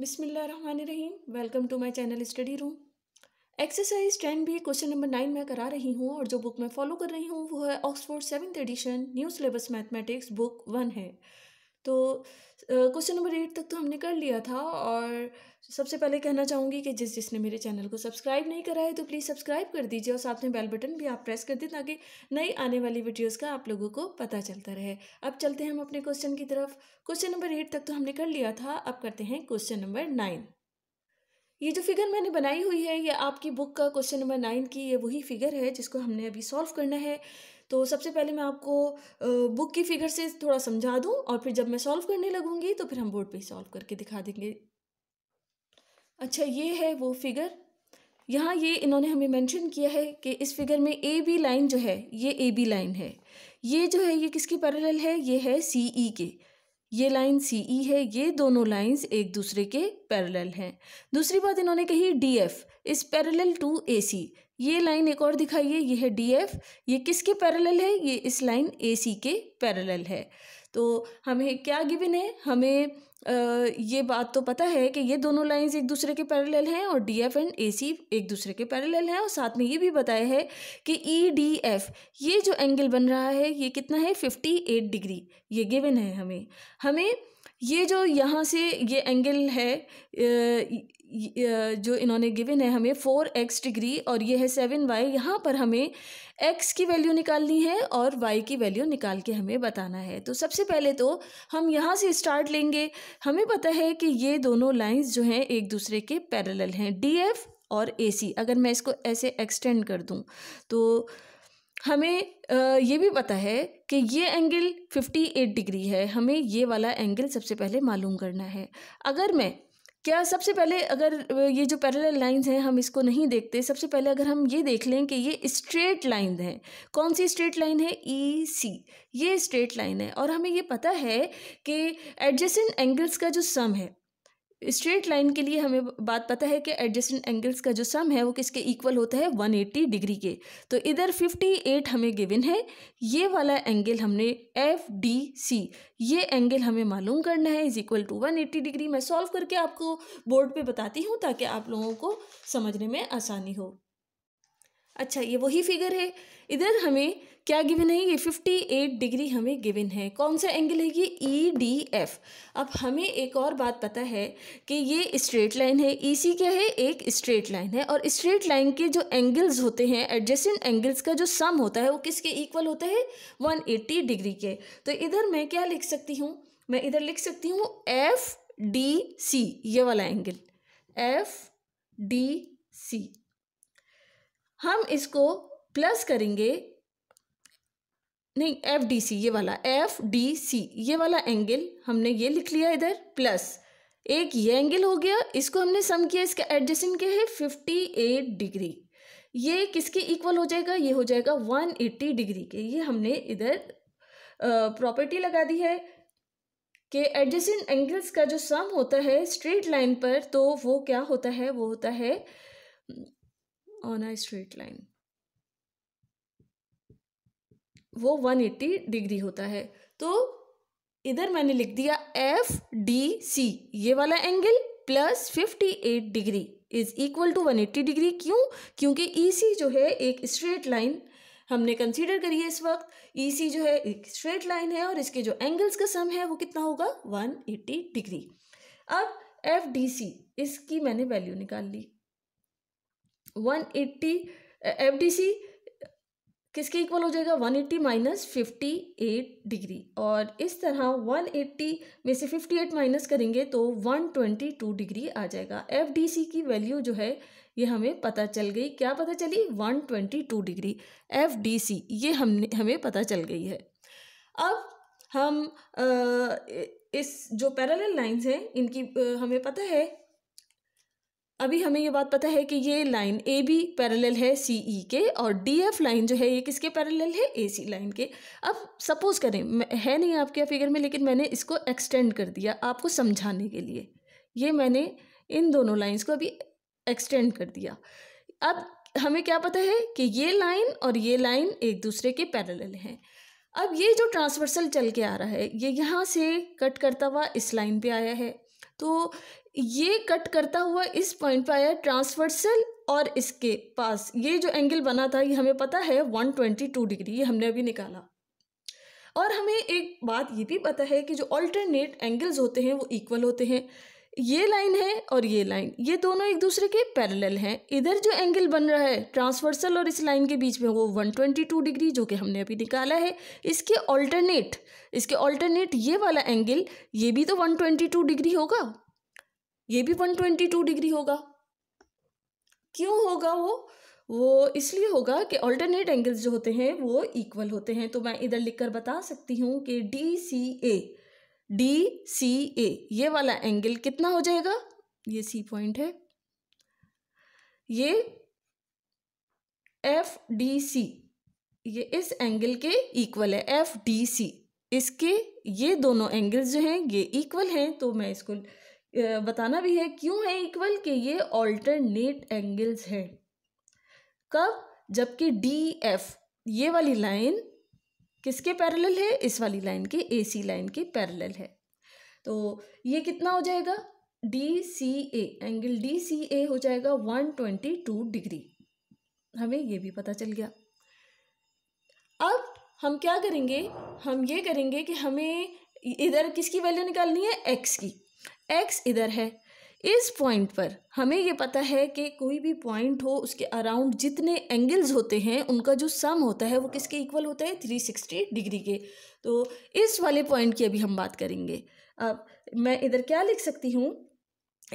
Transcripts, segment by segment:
बिसमीम welcome to my channel study room exercise ten B question number nine मैं करा रही हूँ और जो बुक मैं फॉलो कर रही हूँ वो है Oxford seventh edition new syllabus mathematics book one है तो क्वेश्चन नंबर एट तक तो हमने कर लिया था और सबसे पहले कहना चाहूँगी कि जिस जिसने मेरे चैनल को सब्सक्राइब नहीं करा है तो प्लीज़ सब्सक्राइब कर दीजिए और साथ में बेल बटन भी आप प्रेस कर दें ताकि नई आने वाली वीडियोस का आप लोगों को पता चलता रहे अब चलते हैं हम अपने क्वेश्चन की तरफ क्वेश्चन नंबर एट तक तो हमने कर लिया था अब करते हैं क्वेश्चन नंबर नाइन ये जो फिगर मैंने बनाई हुई है ये आपकी बुक का क्वेश्चन नंबर नाइन की ये वही फिगर है जिसको हमने अभी सॉल्व करना है तो सबसे पहले मैं आपको बुक की फिगर से थोड़ा समझा दूँ और फिर जब मैं सॉल्व करने लगूँगी तो फिर हम बोर्ड पर ही सॉल्व करके दिखा देंगे अच्छा ये है वो फिगर यहाँ ये इन्होंने हमें मेंशन किया है कि इस फिगर में ए बी लाइन जो है ये ए बी लाइन है ये जो है ये किसकी पैरेलल है ये है सी ई e के ये लाइन सी ई e है ये दोनों लाइंस एक दूसरे के पैरेलल हैं दूसरी बात इन्होंने कही D F is parallel to A C ये लाइन एक और दिखाइए ये है डी एफ ये किसके पैरेलल है ये इस लाइन ए सी के पैरेलल है तो हमें क्या गिवन है हमें ये बात तो पता है कि ये दोनों लाइंस एक दूसरे के पैरेलल हैं और D F and A C एक दूसरे के पैरेलल हैं और साथ में ये भी बताया है कि ई डी एफ ये जो एंगल बन रहा है ये कितना है फिफ्टी एट डिग्री ये गिवन है हमें हमें ये जो यहाँ से ये एंगल है जो इन्होंने गिवन है हमें फोर एक्स डिग्री और ये है सेवन वाई यहाँ पर हमें एक्स की वैल्यू निकालनी है और वाई की वैल्यू निकाल के हमें बताना है तो सबसे पहले तो हम यहाँ से स्टार्ट लेंगे हमें पता है कि ये दोनों लाइंस जो हैं एक दूसरे के पैरेलल हैं डी एफ और ए सी अगर मैं इसको ऐसे एक्सटेंड कर दूँ तो हमें ये भी पता है कि ये एंगल 58 डिग्री है हमें ये वाला एंगल सबसे पहले मालूम करना है अगर मैं क्या सबसे पहले अगर ये जो पैरल लाइंस हैं हम इसको नहीं देखते सबसे पहले अगर हम ये देख लें कि ये स्ट्रेट लाइन है कौन सी स्ट्रेट लाइन है ई e, सी ये स्ट्रेट लाइन है और हमें ये पता है कि एडजस्टिंग एंगल्स का जो सम है स्ट्रेट लाइन के लिए हमें बात पता है कि एडजस्टेंट एंगल्स का जो सम है वो किसके इक्वल होता है 180 डिग्री के तो इधर 58 हमें गिवन है ये वाला एंगल हमने एफ डी सी ये एंगल हमें मालूम करना है इज इक्वल टू 180 डिग्री मैं सॉल्व करके आपको बोर्ड पे बताती हूँ ताकि आप लोगों को समझने में आसानी हो अच्छा ये वही फिगर है इधर हमें क्या गिवन है ये 58 डिग्री हमें गिवन है कौन सा एंगल है ये ई डी एफ अब हमें एक और बात पता है कि ये स्ट्रेट लाइन है ई e सी क्या है एक स्ट्रेट लाइन है और स्ट्रेट लाइन के जो एंगल्स होते हैं एडजस्टेंट एंगल्स का जो सम होता है वो किसके इक्वल होता है 180 डिग्री के तो इधर मैं क्या लिख सकती हूँ मैं इधर लिख सकती हूँ एफ डी सी ये वाला एंगल एफ डी सी हम इसको प्लस करेंगे नहीं एफ डी सी ये वाला एफ डी सी ये वाला एंगल हमने ये लिख लिया इधर प्लस एक ये एंगल हो गया इसको हमने सम किया इसका एडजस्टिंग क्या है फिफ्टी एट डिग्री ये किसके इक्वल हो जाएगा ये हो जाएगा वन एट्टी डिग्री के ये हमने इधर प्रॉपर्टी लगा दी है कि एडजस्टिंग एंगल्स का जो सम होता है स्ट्रेट लाइन पर तो वो क्या होता है वो होता है ऑन अ स्ट्रेट लाइन वो 180 डिग्री होता है तो इधर मैंने लिख दिया एफ डी सी ये वाला angle plus 58 degree is equal to 180 degree क्यों क्योंकि ई e सी जो है एक स्ट्रेट लाइन हमने कंसीडर करी है इस वक्त ई e सी जो है एक स्ट्रेट लाइन है और इसके जो एंगल्स का सम है वो कितना होगा 180 डिग्री अब एफ डी सी इसकी मैंने वैल्यू निकाल ली one eighty F D C किसके इक्वल हो जाएगा one eighty minus fifty eight degree और इस तरह वन एट्टी में से फिफ्टी एट माइनस करेंगे तो वन ट्वेंटी टू डिग्री आ जाएगा एफ डी सी की वैल्यू जो है ये हमें पता चल गई क्या पता चली one twenty two degree F D C ये हमने हमें पता चल गई है अब हम आ, इस जो पैरेलल लाइंस हैं इनकी आ, हमें पता है अभी हमें ये बात पता है कि ये लाइन ए बी पैरेलल है सी ई e के और डी एफ लाइन जो है ये किसके पैरेलल है ए सी लाइन के अब सपोज करें है नहीं आपके फिगर में लेकिन मैंने इसको एक्सटेंड कर दिया आपको समझाने के लिए ये मैंने इन दोनों लाइंस को अभी एक्सटेंड कर दिया अब हमें क्या पता है कि ये लाइन और ये लाइन एक दूसरे के पैरेलल हैं अब ये जो ट्रांसवर्सल चल के आ रहा है ये यहाँ से कट करता हुआ इस लाइन पे आया है तो ये कट करता हुआ इस पॉइंट पर आया ट्रांसवर्सल और इसके पास ये जो एंगल बना था ये हमें पता है वन ट्वेंटी टू डिग्री ये हमने अभी निकाला और हमें एक बात ये भी पता है कि जो ऑल्टरनेट एंगल्स होते हैं वो इक्वल होते हैं ये लाइन है और ये लाइन ये दोनों एक दूसरे के पैरेलल हैं इधर जो एंगल बन रहा है ट्रांसवर्सल और इस लाइन के बीच में वो 122 डिग्री जो कि हमने अभी निकाला है इसके ऑल्टरनेट इसके ऑल्टरनेट ये वाला एंगल ये भी तो 122 डिग्री होगा ये भी वन ट्वेंटी टू डिग्री होगा क्यों होगा वो वो इसलिए होगा कि ऑल्टरनेट एंगल्स जो होते हैं वो इक्वल होते हैं तो मैं इधर लिखकर बता सकती हूँ कि D C A D C A ये वाला एंगल कितना हो जाएगा ये सी पॉइंट है ये एफ डी सी ये इस एंगल के इक्वल है एफ डी सी इसके ये दोनों एंगल्स जो हैं ये इक्वल हैं तो मैं इसको बताना भी है क्यों है इक्वल के ये ऑल्टरनेट एंगल्स हैं कब जबकि डी एफ ये वाली लाइन किसके पैरेलल है इस वाली लाइन के ए सी लाइन के पैरेलल है तो ये कितना हो जाएगा D C A angle D C A हो जाएगा वन ट्वेंटी टू डिग्री हमें ये भी पता चल गया अब हम क्या करेंगे हम ये करेंगे कि हमें इधर किसकी वैल्यू निकालनी है एक्स की एक्स इधर है इस पॉइंट पर हमें ये पता है कि कोई भी पॉइंट हो उसके अराउंड जितने एंगल्स होते हैं उनका जो सम होता है वो किसके इक्वल होता है थ्री सिक्सटी डिग्री के तो इस वाले पॉइंट की अभी हम बात करेंगे अब मैं इधर क्या लिख सकती हूँ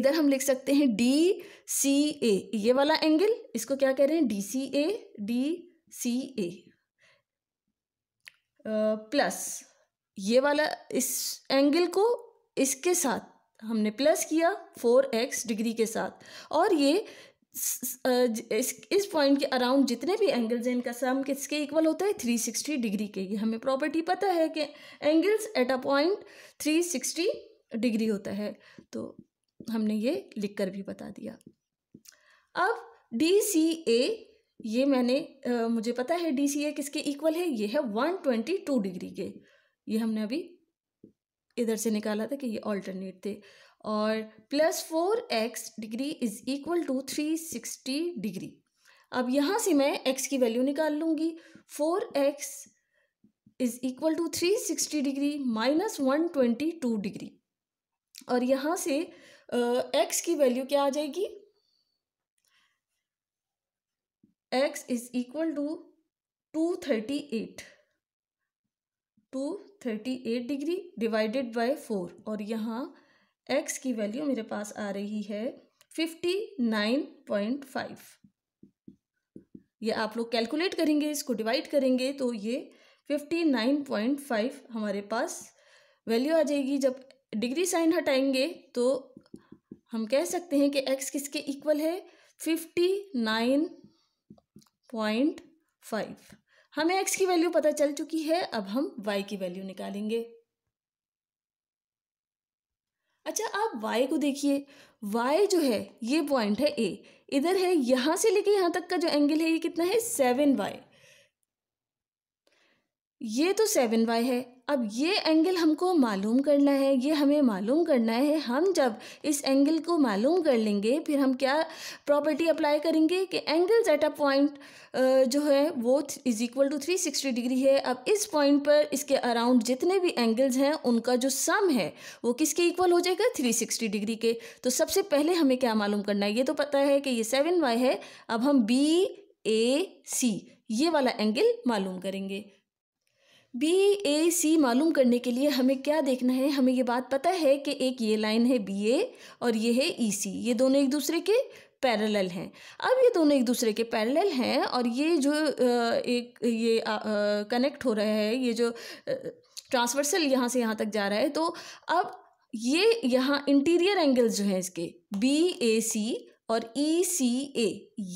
इधर हम लिख सकते हैं डी सी ए ये वाला एंगल इसको क्या कह रहे हैं D C A D C A plus ये वाला इस एंगल को इसके साथ हमने प्लस किया फोर एक्स डिग्री के साथ और ये इस इस पॉइंट के अराउंड जितने भी एंगल्स हैं इनका सम किसके इक्वल होता है थ्री सिक्सटी डिग्री के ये हमें प्रॉपर्टी पता है कि angles at a point three sixty degree होता है तो हमने ये लिख कर भी बता दिया अब डी सी ए ये मैंने आ, मुझे पता है डी सी ए किसके इक्वल है ये है वन ट्वेंटी टू डिग्री के ये हमने अभी इधर से निकाला था कि ये ऑल्टरनेट थे और plus four X degree is equal to three sixty degree अब यहाँ से मैं एक्स की वैल्यू निकाल लूँगी four X is equal to three sixty degree minus one twenty two degree और यहाँ से एक्स uh, की वैल्यू क्या आ जाएगी X is equal to two thirty eight two thirty eight degree divided by four और यहाँ एक्स की वैल्यू मेरे पास आ रही है फिफ्टी नाइन पॉइंट फाइव ये आप लोग कैलकुलेट करेंगे इसको डिवाइड करेंगे तो ये फिफ्टी नाइन पॉइंट फाइव हमारे पास वैल्यू आ जाएगी जब डिग्री साइन हटाएंगे तो हम कह सकते हैं कि एक्स किसके इक्वल है फिफ्टी नाइन पॉइंट फाइव हमें एक्स की वैल्यू पता चल चुकी है अब हम वाई की वैल्यू निकालेंगे अच्छा आप वाई को देखिए वाई जो है ये पॉइंट है ए इधर है यहाँ से लेके यहाँ तक का जो एंगल है ये कितना है सेवन वाई ये तो सेवन वाई है अब ये एंगल हमको मालूम करना है ये हमें मालूम करना है हम जब इस एंगल को मालूम कर लेंगे फिर हम क्या प्रॉपर्टी अप्लाई करेंगे कि एंगल्स एट अ पॉइंट जो है वो is equal to three sixty degree है अब इस पॉइंट पर इसके अराउंड जितने भी एंगल्स हैं उनका जो सम है वो किसके इक्वल हो जाएगा थ्री सिक्सटी डिग्री के तो सबसे पहले हमें क्या मालूम करना है ये तो पता है कि ये सेवन वाई है अब हम बी ए सी ये वाला एंगल मालूम करेंगे बी ए सी मालूम करने के लिए हमें क्या देखना है हमें ये बात पता है कि एक ये लाइन है बी ए और ये है ई सी ये दोनों एक दूसरे के पैरेलल हैं अब ये दोनों एक दूसरे के पैरेलल हैं और ये जो एक ये कनेक्ट हो रहा है ये जो ट्रांसवर्सल यहाँ से यहाँ तक जा रहा है तो अब ये यहाँ इंटीरियर एंगल्स जो हैं इसके बी ए सी और ई सी ए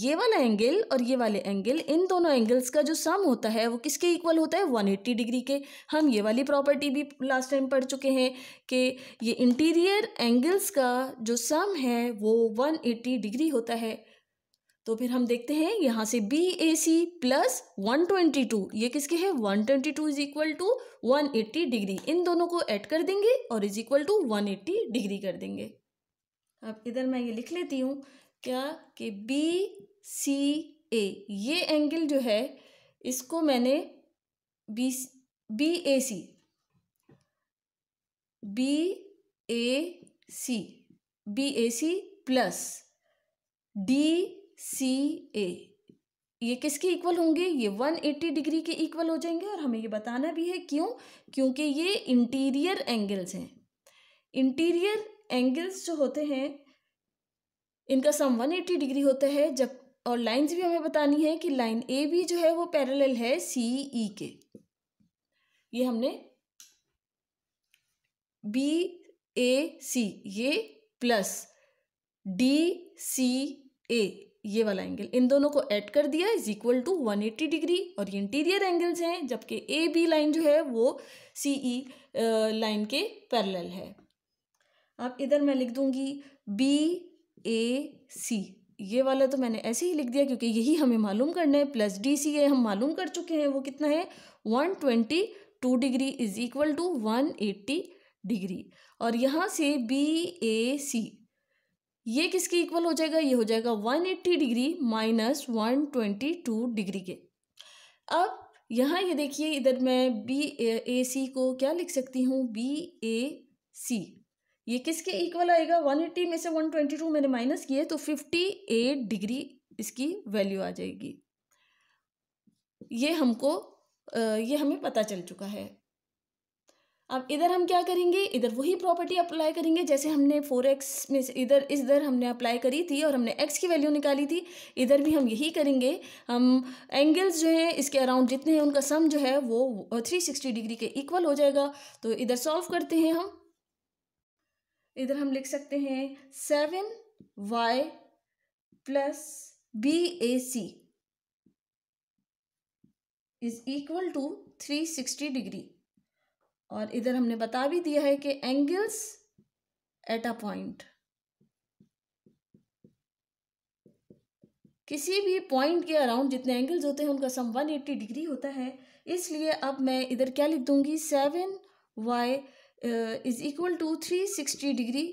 ये वाला एंगल और ये वाले एंगल इन दोनों एंगल्स का जो सम होता है वो किसके इक्वल होता है 180 डिग्री के हम ये वाली प्रॉपर्टी भी लास्ट टाइम पढ़ चुके हैं कि ये इंटीरियर एंगल्स का जो सम है वो 180 डिग्री होता है तो फिर हम देखते हैं यहाँ से B A C plus one twenty two ये किसके है one twenty two is equal to one eighty degree इन दोनों को ऐड कर देंगे और is equal to one eighty degree कर देंगे अब इधर मैं ये लिख लेती हूँ क्या कि बी सी ए ये एंगल जो है इसको मैंने B B A C B A C B A C plus D C A ये किसके इक्वल होंगे ये वन एट्टी डिग्री के इक्वल हो जाएंगे और हमें ये बताना भी है क्यों क्योंकि ये इंटीरियर एंगल्स हैं इंटीरियर एंगल्स जो होते हैं इनका सम 180 डिग्री होता है जब और लाइंस भी हमें बतानी है कि लाइन ए बी जो है वो पैरेलल है सी ई के ये हमने बी ए सी ये प्लस डी सी ए ये वाला एंगल इन दोनों को ऐड कर दिया इज इक्वल टू 180 डिग्री और ये इंटीरियर एंगल्स हैं जबकि ए बी लाइन जो है वो सी ई लाइन के पैरेलल है अब इधर मैं लिख दूंगी बी ए सी ये वाला तो मैंने ऐसे ही लिख दिया क्योंकि यही हमें मालूम करना है प्लस डी सी ए हम मालूम कर चुके हैं वो कितना है one twenty two degree is equal to one eighty degree और यहाँ से बी ए सी ये किसके इक्वल हो जाएगा ये हो जाएगा one eighty degree minus one twenty two degree के अब यहाँ ये देखिए इधर मैं बी ए सी को क्या लिख सकती हूँ बी ए सी ये किसके इक्वल आएगा 180 में से 122 मैंने माइनस किए तो 58 डिग्री इसकी वैल्यू आ जाएगी ये हमको ये हमें पता चल चुका है अब इधर हम क्या करेंगे इधर वही प्रॉपर्टी अप्लाई करेंगे जैसे हमने फोर एक्स में से इधर इस दर हमने अप्लाई करी थी और हमने एक्स की वैल्यू निकाली थी इधर भी हम यही करेंगे हम एंगल्स जो हैं इसके अराउंड जितने हैं उनका सम जो है वो थ्री सिक्सटी डिग्री के इक्वल हो जाएगा तो इधर सॉल्व करते हैं हम इधर हम लिख सकते हैं seven Y plus B A C is equal to three sixty degree और इधर हमने बता भी दिया है कि एंगल्स एट अ पॉइंट किसी भी पॉइंट के अराउंड जितने एंगल्स होते हैं उनका सम वन एट्टी डिग्री होता है इसलिए अब मैं इधर क्या लिख दूंगी seven Y is equal to three sixty degree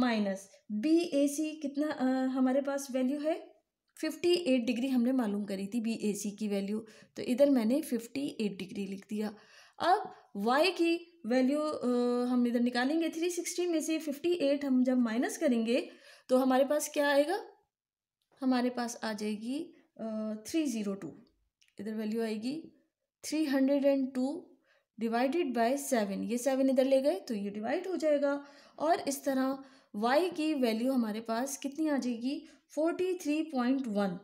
minus B A C कितना uh, हमारे पास वैल्यू है फिफ्टी एट डिग्री हमने मालूम करी थी बी ए सी की वैल्यू तो इधर मैंने फिफ्टी एट डिग्री लिख दिया अब वाई की वैल्यू uh, हम इधर निकालेंगे थ्री सिक्सटी में से फिफ्टी एट हम जब माइनस करेंगे तो हमारे पास क्या आएगा हमारे पास आ जाएगी थ्री ज़ीरो टू इधर वैल्यू आएगी three hundred and two divided by seven ये सेवन इधर ले गए तो ये डिवाइड हो जाएगा और इस तरह y की वैल्यू हमारे पास कितनी आ जाएगी forty three point one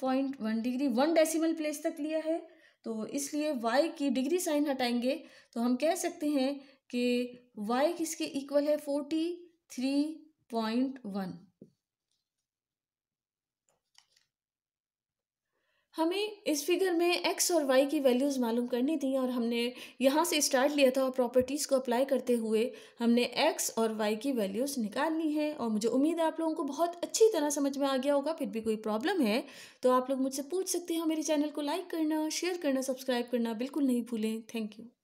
point one degree one decimal place तक लिया है तो इसलिए y की डिग्री साइन हटाएंगे तो हम कह सकते हैं कि y किसके इक्वल है फोर्टी थ्री पॉइंट वन हमें इस फिगर में एक्स और वाई की वैल्यूज़ मालूम करनी थी और हमने यहाँ से स्टार्ट लिया था और प्रॉपर्टीज़ को अप्लाई करते हुए हमने एक्स और वाई की वैल्यूज़ निकाल ली है और मुझे उम्मीद है आप लोगों को बहुत अच्छी तरह समझ में आ गया होगा फिर भी कोई प्रॉब्लम है तो आप लोग मुझसे पूछ सकते हैं मेरे चैनल को लाइक करना शेयर करना सब्सक्राइब करना बिल्कुल नहीं भूलें थैंक यू